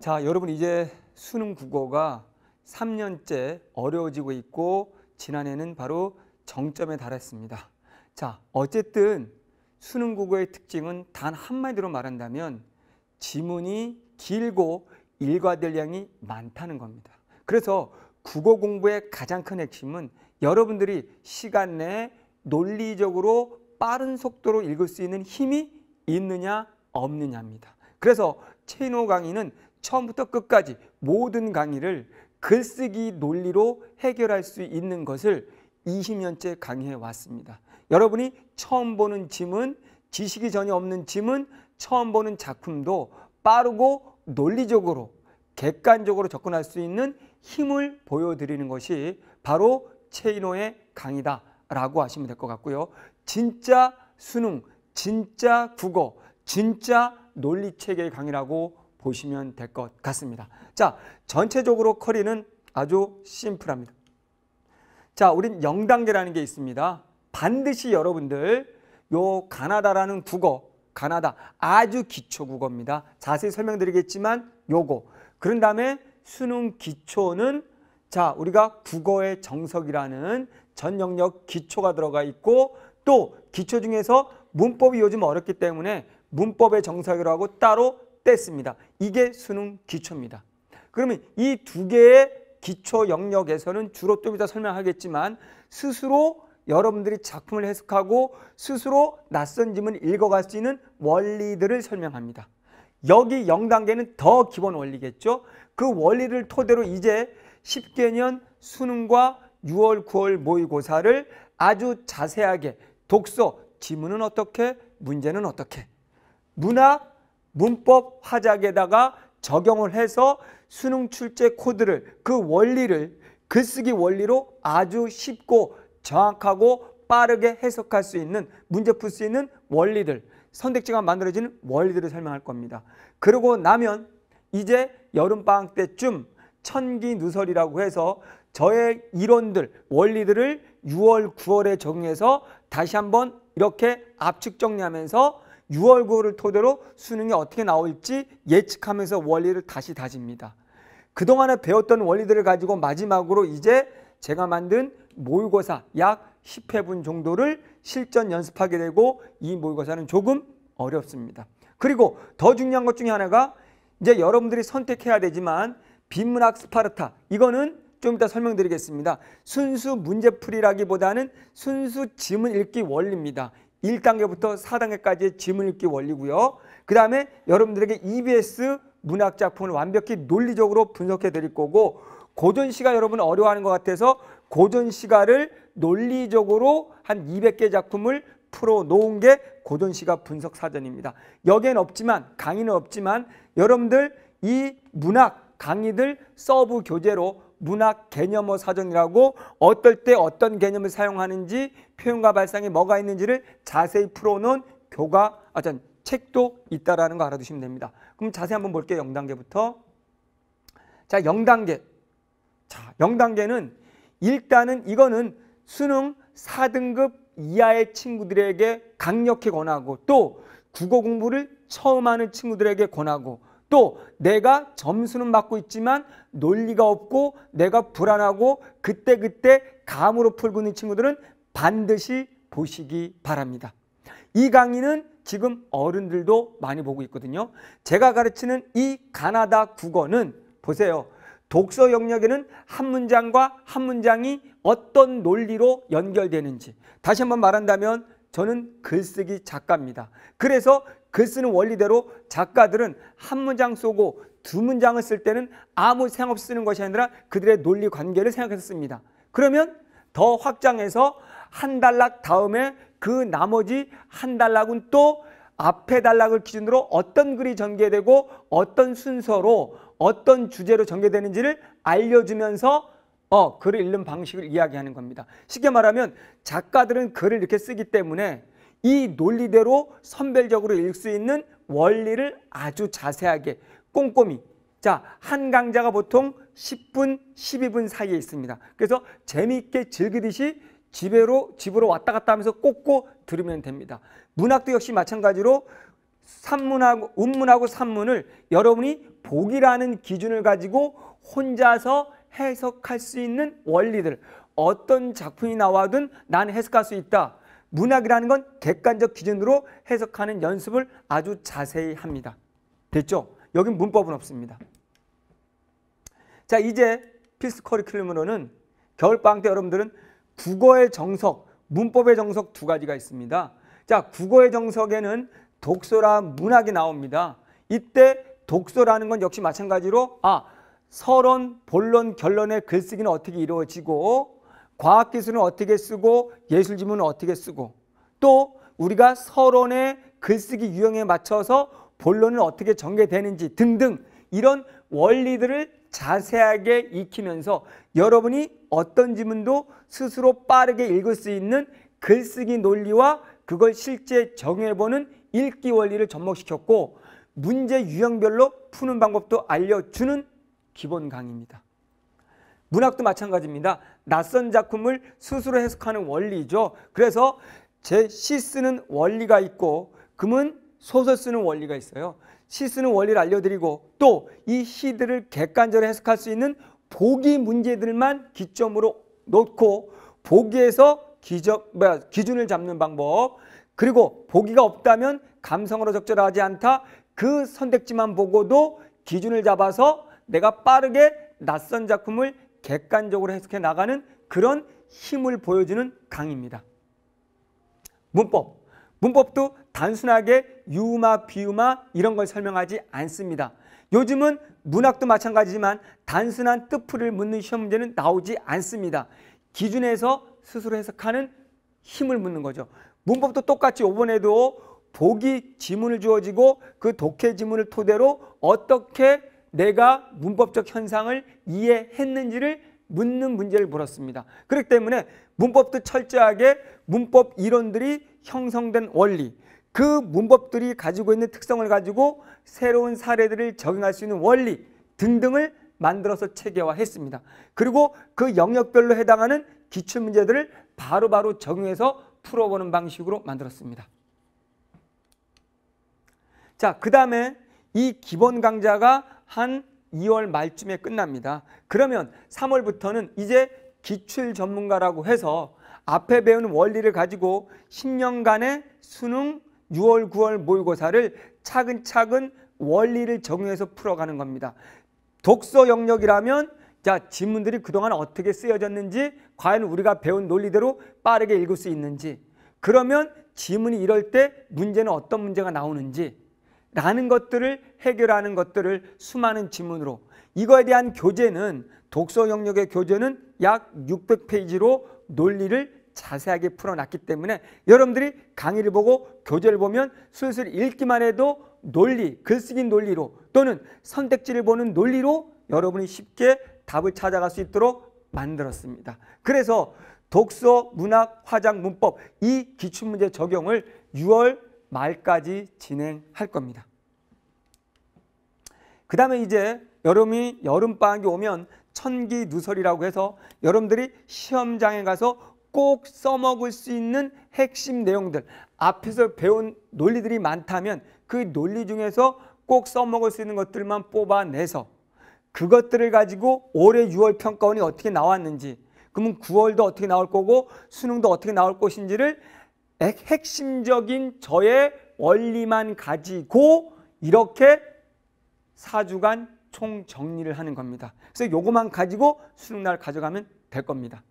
자, 여러분 이제 수능 국어가 3년째 어려워지고 있고 지난해는 바로 정점에 달했습니다. 자, 어쨌든 수능 국어의 특징은 단 한마디로 말한다면 지문이 길고 일과될 양이 많다는 겁니다. 그래서 국어 공부의 가장 큰 핵심은 여러분들이 시간 내에 논리적으로 빠른 속도로 읽을 수 있는 힘이 있느냐 없느냐입니다. 그래서 체인호 강의는 처음부터 끝까지 모든 강의를 글쓰기 논리로 해결할 수 있는 것을 20년째 강의해 왔습니다. 여러분이 처음 보는 짐은 지식이 전혀 없는 짐은 처음 보는 작품도 빠르고 논리적으로 객관적으로 접근할 수 있는 힘을 보여드리는 것이 바로 체인호의 강의다라고 하시면 될 것 같고요. 진짜 수능, 진짜 국어, 진짜 논리체계의 강의라고 보시면 될 것 같습니다. 자, 전체적으로 커리는 아주 심플합니다. 자, 우린 0단계라는 게 있습니다. 반드시 여러분들 요 가나다라는 국어, 가나다 아주 기초 국어입니다. 자세히 설명드리겠지만 요거. 그런 다음에 수능 기초는 자, 우리가 국어의 정석이라는 전 영역 기초가 들어가 있고 또 기초 중에서 문법이 요즘 어렵기 때문에 문법의 정석이라고 따로 뗐습니다. 이게 수능 기초입니다. 그러면 이 두 개의 기초 영역에서는 주로 좀이다 설명하겠지만 스스로 여러분들이 작품을 해석하고 스스로 낯선 짐을 읽어갈 수 있는 원리들을 설명합니다. 여기 0단계는 더 기본 원리겠죠. 그 원리를 토대로 이제 10개년 수능과 6월, 9월 모의고사를 아주 자세하게 독서, 지문은 어떻게, 문제는 어떻게, 문학, 문법 화작에다가 적용을 해서 수능 출제 코드를 그 원리를 글쓰기 그 원리로 아주 쉽고 정확하고 빠르게 해석할 수 있는 문제 풀 수 있는 원리들 선택지가 만들어지는 원리들을 설명할 겁니다. 그러고 나면 이제 여름방학 때쯤 천기 누설이라고 해서 저의 이론들, 원리들을 6월, 9월에 적용해서 다시 한번 이렇게 압축 정리하면서 6월고를 토대로 수능이 어떻게 나올지 예측하면서 원리를 다시 다집니다. 그동안에 배웠던 원리들을 가지고 마지막으로 이제 제가 만든 모의고사 약 10회분 정도를 실전 연습하게 되고 이 모의고사는 조금 어렵습니다. 그리고 더 중요한 것 중에 하나가 이제 여러분들이 선택해야 되지만 빈문학 스파르타 이거는 좀 이따 설명드리겠습니다. 순수 문제풀이라기보다는 순수 지문 읽기 원리입니다. 1단계부터 4단계까지의 지문 읽기 원리고요. 그 다음에 여러분들에게 EBS 문학 작품을 완벽히 논리적으로 분석해 드릴 거고 고전 시가 여러분 어려워하는 것 같아서 고전 시가를 논리적으로 한 200개 작품을 풀어 놓은 게 고전 시가 분석 사전입니다. 여기엔 없지만 강의는 없지만 여러분들 이 문학 강의들 서브 교재로 문학 개념어 사전이라고 어떨 때 어떤 개념을 사용하는지 표현과 발상에 뭐가 있는지를 자세히 풀어놓은 교과 아전 책도 있다라는 거 알아두시면 됩니다. 그럼 자세히 한번 볼게요. 0단계부터. 자, 0단계. 자, 0단계는 일단은 이거는 수능 4등급 이하의 친구들에게 강력히 권하고 또 국어 공부를 처음 하는 친구들에게 권하고 또 내가 점수는 맞고 있지만 논리가 없고 내가 불안하고 그때그때 감으로 풀고 있는 친구들은 반드시 보시기 바랍니다. 이 강의는 지금 어른들도 많이 보고 있거든요. 제가 가르치는 이 가나다 국어는 보세요. 독서 영역에는 한 문장과 한 문장이 어떤 논리로 연결되는지 다시 한번 말한다면 저는 글쓰기 작가입니다. 그래서 글 쓰는 원리대로 작가들은 한 문장 쓰고두 문장을 쓸 때는 아무 생각 없이 쓰는 것이 아니라 그들의 논리 관계를 생각해서 씁니다. 그러면 더 확장해서 한 단락 다음에 그 나머지 한 단락은 또 앞에 단락을 기준으로 어떤 글이 전개되고 어떤 순서로 어떤 주제로 전개되는지를 알려주면서 어, 글을 읽는 방식을 이야기하는 겁니다. 쉽게 말하면 작가들은 글을 이렇게 쓰기 때문에 이 논리대로 선별적으로 읽을 수 있는 원리를 아주 자세하게 꼼꼼히 자, 한 강좌가 보통 10분, 12분 사이에 있습니다. 그래서 재미있게 즐기듯이 집으로 집으로 왔다 갔다 하면서 꽂고 들으면 됩니다. 문학도 역시 마찬가지로 산문하고, 운문하고 산문을 여러분이 보기라는 기준을 가지고 혼자서 해석할 수 있는 원리들, 어떤 작품이 나와든 난 해석할 수 있다. 문학이라는 건 객관적 기준으로 해석하는 연습을 아주 자세히 합니다. 됐죠? 여긴 문법은 없습니다. 자, 이제 필수 커리큘럼으로는 겨울방학 때 여러분들은 국어의 정석, 문법의 정석 두 가지가 있습니다. 자, 국어의 정석에는 독서라 문학이 나옵니다. 이때 독서라는 건 역시 마찬가지로 아, 서론, 본론, 결론의 글쓰기는 어떻게 이루어지고 과학기술은 어떻게 쓰고 예술지문은 어떻게 쓰고 또 우리가 서론의 글쓰기 유형에 맞춰서 본론은 어떻게 전개되는지 등등 이런 원리들을 자세하게 익히면서 여러분이 어떤 지문도 스스로 빠르게 읽을 수 있는 글쓰기 논리와 그걸 실제 정해보는 읽기 원리를 접목시켰고 문제 유형별로 푸는 방법도 알려주는 기본 강의입니다. 문학도 마찬가지입니다. 낯선 작품을 스스로 해석하는 원리죠. 그래서 제 시 쓰는 원리가 있고 금은 소설 쓰는 원리가 있어요. 시 쓰는 원리를 알려드리고 또 이 시들을 객관적으로 해석할 수 있는 보기 문제들만 기점으로 놓고 보기에서 기적, 뭐야, 기준을 잡는 방법 그리고 보기가 없다면 감성으로 적절하지 않다 그 선택지만 보고도 기준을 잡아서 내가 빠르게 낯선 작품을 객관적으로 해석해 나가는 그런 힘을 보여주는 강입니다. 문법. 문법도 단순하게 유마, 비유마 이런 걸 설명하지 않습니다. 요즘은 문학도 마찬가지지만 단순한 뜻풀이를 묻는 시험 문제는 나오지 않습니다. 기준에서 스스로 해석하는 힘을 묻는 거죠. 문법도 똑같이 이번에도 보기 지문을 주어지고 그 독해 지문을 토대로 어떻게 내가 문법적 현상을 이해했는지를 묻는 문제를 물었습니다. 그렇기 때문에 문법도 철저하게 문법 이론들이 형성된 원리 그 문법들이 가지고 있는 특성을 가지고 새로운 사례들을 적용할 수 있는 원리 등등을 만들어서 체계화했습니다. 그리고 그 영역별로 해당하는 기출문제들을 바로바로 적용해서 풀어보는 방식으로 만들었습니다. 자, 그 다음에 이 기본 강좌가 한 2월 말쯤에 끝납니다. 그러면 3월부터는 이제 기출 전문가라고 해서 앞에 배운 원리를 가지고 10년간의 수능 6월, 9월 모의고사를 차근차근 원리를 적용해서 풀어가는 겁니다. 독서 영역이라면 자 지문들이 그동안 어떻게 쓰여졌는지 과연 우리가 배운 논리대로 빠르게 읽을 수 있는지 그러면 지문이 이럴 때 문제는 어떤 문제가 나오는지 라는 것들을 해결하는 것들을 수많은 질문으로 이거에 대한 교재는 독서 영역의 교재는 약 600페이지로 논리를 자세하게 풀어놨기 때문에 여러분들이 강의를 보고 교재를 보면 슬슬 읽기만 해도 논리, 글쓰기 논리로 또는 선택지를 보는 논리로 여러분이 쉽게 답을 찾아갈 수 있도록 만들었습니다. 그래서 독서, 문학, 화장, 문법 이 기출문제 적용을 6월 말까지 진행할 겁니다. 그 다음에 이제 여름이 여름방학이 오면 천기 누설이라고 해서 여러분들이 시험장에 가서 꼭 써먹을 수 있는 핵심 내용들 앞에서 배운 논리들이 많다면 그 논리 중에서 꼭 써먹을 수 있는 것들만 뽑아내서 그것들을 가지고 올해 6월 평가원이 어떻게 나왔는지 그러면 9월도 어떻게 나올 거고 수능도 어떻게 나올 것인지를 핵심적인 저의 원리만 가지고 이렇게 4주간총 정리를 하는 겁니다. 그래서 요거만 가지고 수능날 가져가면 될 겁니다.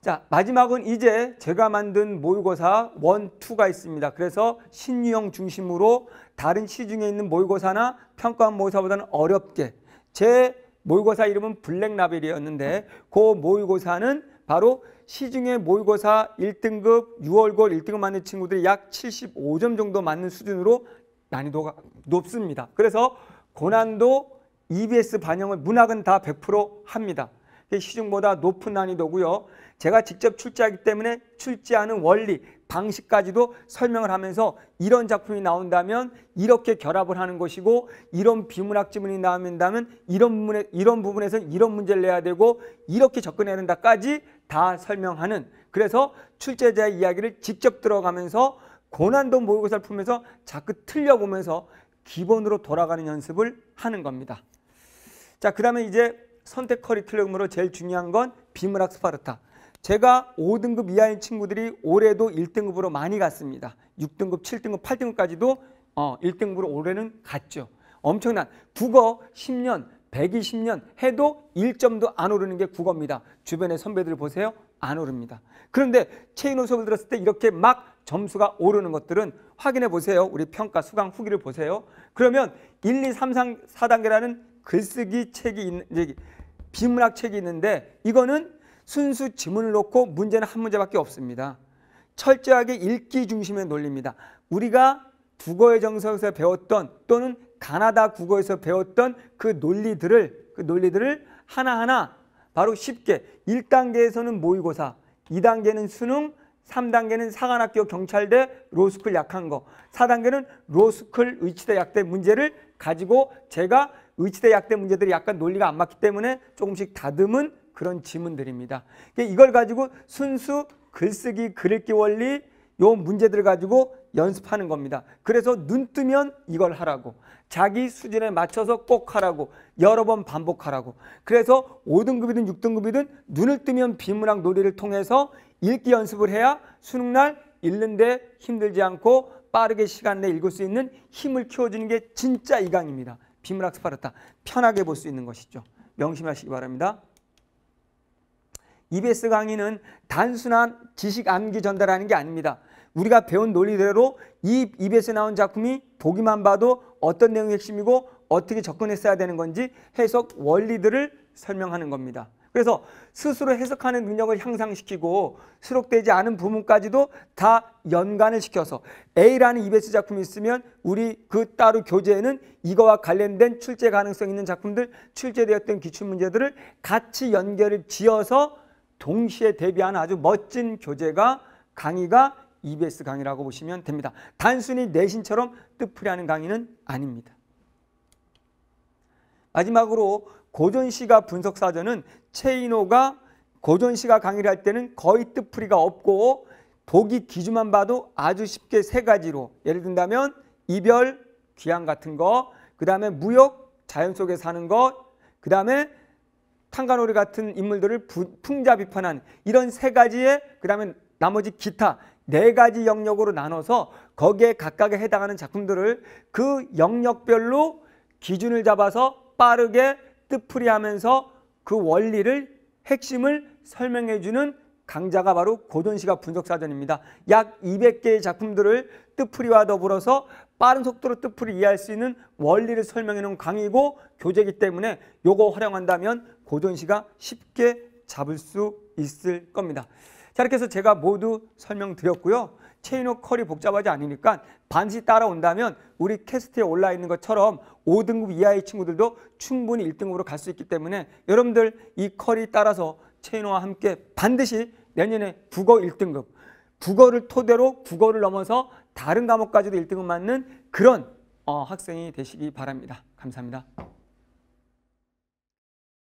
자 마지막은 이제 제가 만든 모의고사 1, 2가 있습니다. 그래서 신유형 중심으로 다른 시중에 있는 모의고사나 평가원 모의사보다는 어렵게 제 모의고사 이름은 블랙라벨이었는데 그 모의고사는 바로 시중에 모의고사 1등급 6월고 1등급 맞는 친구들이 약 75점 정도 맞는 수준으로 난이도가 높습니다. 그래서 고난도 EBS 반영을 문학은 다 100% 합니다. 시중보다 높은 난이도고요. 제가 직접 출제하기 때문에 출제하는 원리, 방식까지도 설명을 하면서 이런 작품이 나온다면 이렇게 결합을 하는 것이고 이런 비문학 지문이 나온다면 이런 부분에 이런 부분에서 이런 문제를 내야 되고 이렇게 접근해야 된다까지 다 설명하는 그래서 출제자의 이야기를 직접 들어가면서 고난도 모의고사를 품면서 자꾸 틀려보면서 기본으로 돌아가는 연습을 하는 겁니다. 자, 그 다음에 이제 선택 커리큘럼으로 제일 중요한 건 비문학 스파르타. 제가 5등급 이하인 친구들이 올해도 1등급으로 많이 갔습니다. 6등급, 7등급, 8등급까지도 어, 1등급으로 올해는 갔죠. 엄청난 국어 10년, 120년 해도 1점도 안 오르는 게 국어입니다. 주변의 선배들 보세요. 안 오릅니다. 그런데 최인호 수업을 들었을 때 이렇게 막 점수가 오르는 것들은 확인해 보세요. 우리 평가 수강 후기를 보세요. 그러면 1, 2, 3, 4단계라는 글쓰기 책이 있는 비문학 책이 있는데 이거는 순수 지문을 놓고 문제는 한 문제밖에 없습니다. 철저하게 읽기 중심의 논리입니다. 우리가 국어의 정서에서 배웠던 또는 가나다 국어에서 배웠던 그 논리들을 그 논리들을 하나하나 바로 쉽게 1단계에서는 모의고사, 2단계는 수능, 3단계는 사관학교 경찰대 로스쿨 약한 거, 4단계는 로스쿨 의치대 약대 문제를 가지고 제가 의치대 약대 문제들이 약간 논리가 안 맞기 때문에 조금씩 다듬은 그런 지문들입니다. 이걸 가지고 순수 글쓰기, 글읽기 원리 요 문제들을 가지고 연습하는 겁니다. 그래서 눈 뜨면 이걸 하라고. 자기 수준에 맞춰서 꼭 하라고. 여러 번 반복하라고. 그래서 5등급이든 6등급이든 눈을 뜨면 비문학 놀이를 통해서 읽기 연습을 해야 수능날 읽는데 힘들지 않고 빠르게 시간 내에 읽을 수 있는 힘을 키워주는 게 진짜 이강입니다. 비문학 스파르타. 편하게 볼 수 있는 것이죠. 명심하시기 바랍니다. EBS 강의는 단순한 지식 암기 전달하는 게 아닙니다. 우리가 배운 논리대로 이 e 에 s 에 나온 작품이 보기만 봐도 어떤 내용의 핵심이고 어떻게 접근했어야 되는 건지 해석 원리들을 설명하는 겁니다. 그래서 스스로 해석하는 능력을 향상시키고 수록되지 않은 부분까지도 다 연관을 시켜서 A라는 EBS 작품이 있으면 우리 그 따로 교재에는 이거와 관련된 출제 가능성 있는 작품들 출제되었던 기출문제들을 같이 연결을 지어서 동시에 대비하는 아주 멋진 교재가 강의가 EBS 강의라고 보시면 됩니다. 단순히 내신처럼 뜻풀이하는 강의는 아닙니다. 마지막으로 고전시가 분석사전은 체인호가 고전시가 강의를 할 때는 거의 뜻풀이가 없고 보기 기준만 봐도 아주 쉽게 세 가지로 예를 든다면 이별, 귀향 같은 거, 그 다음에 무역, 자연 속에 사는 것, 그 다음에 탕가노리 같은 인물들을 풍자 비판한 이런 세 가지의 그 다음에 나머지 기타 네 가지 영역으로 나눠서 거기에 각각에 해당하는 작품들을 그 영역별로 기준을 잡아서 빠르게 뜻풀이하면서 그 원리를 핵심을 설명해주는 강자가 바로 고전 시가 분석사전입니다. 약 200개의 작품들을 뜻풀이와 더불어서 빠른 속도로 뜻풀이 이해할 수 있는 원리를 설명해놓은 강의고 교재이기 때문에 요거 활용한다면 고전 시가 쉽게 잡을 수 있을 겁니다. 자 이렇게 해서 제가 모두 설명드렸고요. 체인호 컬이 복잡하지 않으니까 반드시 따라온다면 우리 캐스트에 올라 있는 것처럼 5등급 이하의 친구들도 충분히 1등급으로 갈 수 있기 때문에 여러분들 이 컬이 따라서 체인호와 함께 반드시 내년에 국어 1등급 국어를 토대로 국어를 넘어서 다른 과목까지도 1등급 맞는 그런 어, 학생이 되시기 바랍니다. 감사합니다.